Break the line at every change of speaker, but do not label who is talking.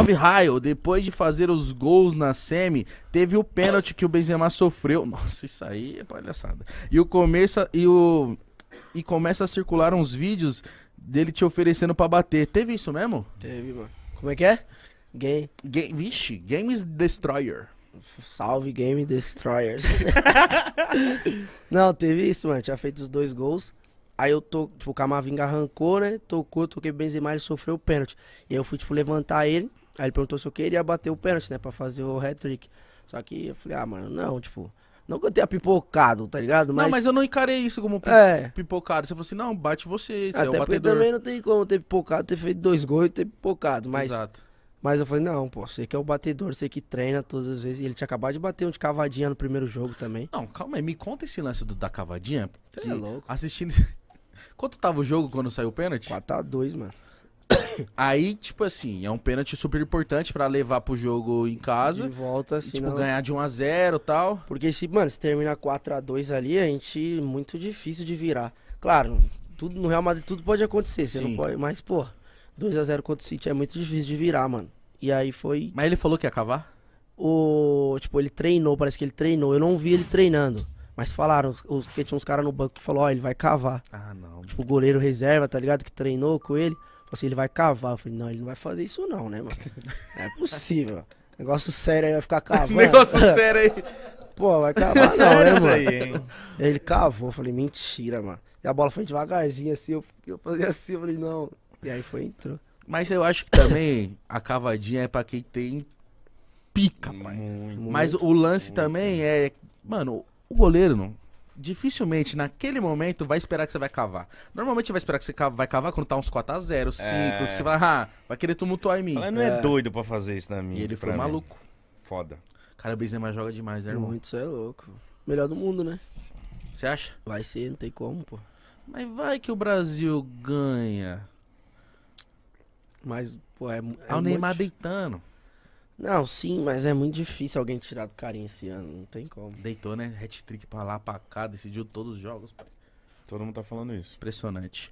Salve Raio, depois de fazer os gols na semi, teve o pênalti que o Benzema sofreu. Nossa, isso aí é palhaçada. E o começa e o e começa a circular uns vídeos dele te oferecendo para bater. Teve isso mesmo? Teve, mano. Como é que é?
Game. Game, vixe, Games Destroyer. Salve Game
Destroyers.
Não, teve isso, mano. Tinha feito os dois gols. Aí eu tô, tipo, o Camavinga arrancou, né? Tocou, toquei Benzema, ele sofreu o pênalti. E aí eu fui, tipo, levantar ele. Aí ele perguntou se eu queria bater o pênalti, né? Pra fazer o hat-trick. Só que eu falei, ah, mano, não, tipo. Não que eu tenha pipocado, tá ligado? Mas... Não, mas eu não
encarei isso como é. pipocado. Você falou assim, não, bate você, você Até é o batedor. também não tem
como ter pipocado, ter feito dois gols e ter pipocado. Mas... Exato. Mas eu falei, não, pô, você que é o batedor, você que treina todas as vezes. E ele tinha acabado de bater um de cavadinha no primeiro
jogo também. Não, calma aí, me conta esse lance do, da cavadinha. Você é louco. Assistindo... Quanto tava o jogo quando saiu o pênalti? 4x2, mano. Aí, tipo assim, é um pênalti super importante para levar pro jogo em casa. De volta, assim. Tipo, não... ganhar de 1 a 0 tal.
Porque se, mano, se terminar 4 a 2 ali, a gente. Muito difícil de virar. Claro, tudo no Real Madrid tudo pode acontecer. Você Sim. não pode. Mas, pô, 2 a 0 contra o City é muito difícil de virar, mano. E aí foi.
Mas ele falou que ia cavar?
O. Tipo, ele treinou, parece que ele treinou. Eu não vi ele treinando. Mas falaram, os, porque tinha uns caras no banco que falou, ó, oh, ele vai cavar. Ah, não. Tipo, o goleiro reserva, tá ligado? Que treinou com ele. Tipo assim, ele vai cavar. Eu falei, não, ele não vai fazer isso não, né, mano? Não é possível. Negócio sério aí vai ficar cavando. Negócio sério aí. Pô, vai cavar é não, né, sério né, mano? Aí, hein? Ele cavou, eu falei, mentira, mano. E a bola foi devagarzinho assim, eu, eu fazia assim, eu falei, não. E aí foi, entrou.
Mas eu acho que também a cavadinha é pra quem tem pica, pai. Muito, Mas o lance muito. também é, mano, o goleiro não dificilmente naquele momento vai esperar que você vai cavar. Normalmente vai esperar que você vai cavar quando tá uns 4x0, 5, é... que você vai, ah, vai querer tumultuar em mim. Mas não é. é, doido pra fazer isso na minha. E ele foi mim. maluco. Foda. Cara, o Benzema joga demais, né, irmão? Muito, isso é
louco. Melhor do mundo, né? Você acha? Vai ser, não tem como, pô.
Mas vai que o Brasil ganha. Mas, pô, é. é o Neymar deitando. Não, sim, mas é muito difícil alguém tirar do carinho esse ano. Não tem como. Deitou, né? Hat-trick pra lá, pra cá, decidiu todos os jogos. Todo mundo tá falando isso. Impressionante.